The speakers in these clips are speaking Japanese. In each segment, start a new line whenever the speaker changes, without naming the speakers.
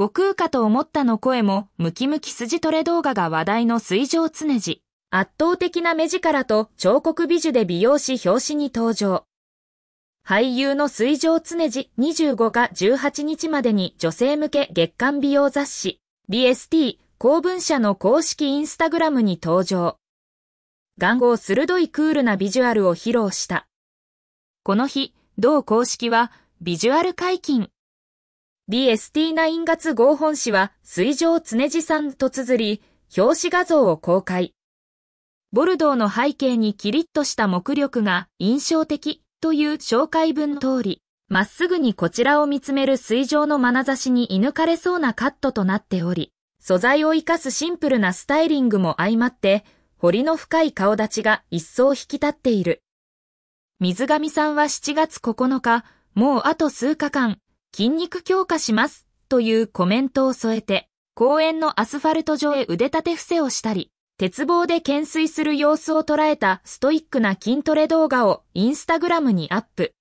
悟空かと思ったの声もムキムキ筋トレ動画が話題の水上常時。圧倒的な目力と彫刻美女で美容師表紙に登場。俳優の水上常時25が18日までに女性向け月間美容雑誌 BST 公文社の公式インスタグラムに登場。願望鋭いクールなビジュアルを披露した。この日、同公式はビジュアル解禁。BST9 月号本誌は水上常地さんと綴り、表紙画像を公開。ボルドーの背景にキリッとした目力が印象的という紹介文通り、まっすぐにこちらを見つめる水上の眼差しに射抜かれそうなカットとなっており、素材を活かすシンプルなスタイリングも相まって、彫りの深い顔立ちが一層引き立っている。水上さんは7月9日、もうあと数日間、筋肉強化しますというコメントを添えて、公園のアスファルト上へ腕立て伏せをしたり、鉄棒で懸垂する様子を捉えたストイックな筋トレ動画をインスタグラムにアップ。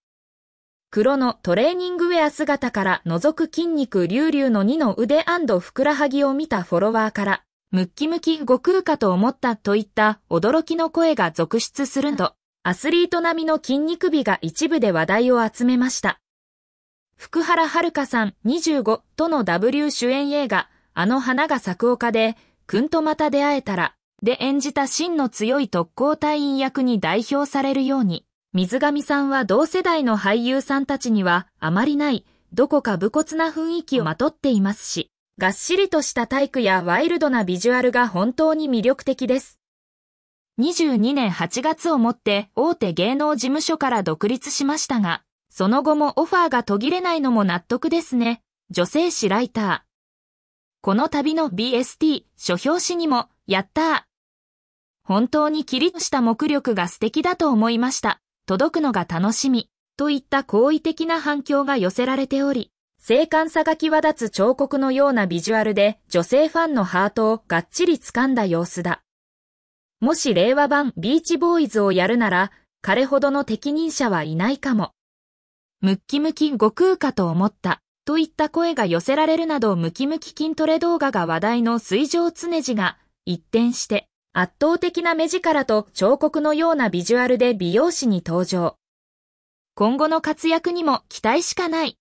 黒のトレーニングウェア姿から覗く筋肉隆々の2の腕ふくらはぎを見たフォロワーから、ムッキムキ悟空かと思ったといった驚きの声が続出すると、アスリート並みの筋肉美が一部で話題を集めました。福原遥さん25との W 主演映画、あの花が咲く丘で、くんとまた出会えたら、で演じた真の強い特攻隊員役に代表されるように、水上さんは同世代の俳優さんたちにはあまりない、どこか武骨な雰囲気をまとっていますし、がっしりとした体育やワイルドなビジュアルが本当に魅力的です。22年8月をもって大手芸能事務所から独立しましたが、その後もオファーが途切れないのも納得ですね。女性誌ライター。この旅の BST 書評誌にも、やったー。本当にキリッとした目力が素敵だと思いました。届くのが楽しみ。といった好意的な反響が寄せられており、精悍さが際立つ彫刻のようなビジュアルで女性ファンのハートをがっちり掴んだ様子だ。もし令和版ビーチボーイズをやるなら、彼ほどの適任者はいないかも。ムッキムキ悟空かと思った、といった声が寄せられるなどムキムキ筋トレ動画が話題の水上常次が、一転して、圧倒的な目力と彫刻のようなビジュアルで美容師に登場。今後の活躍にも期待しかない。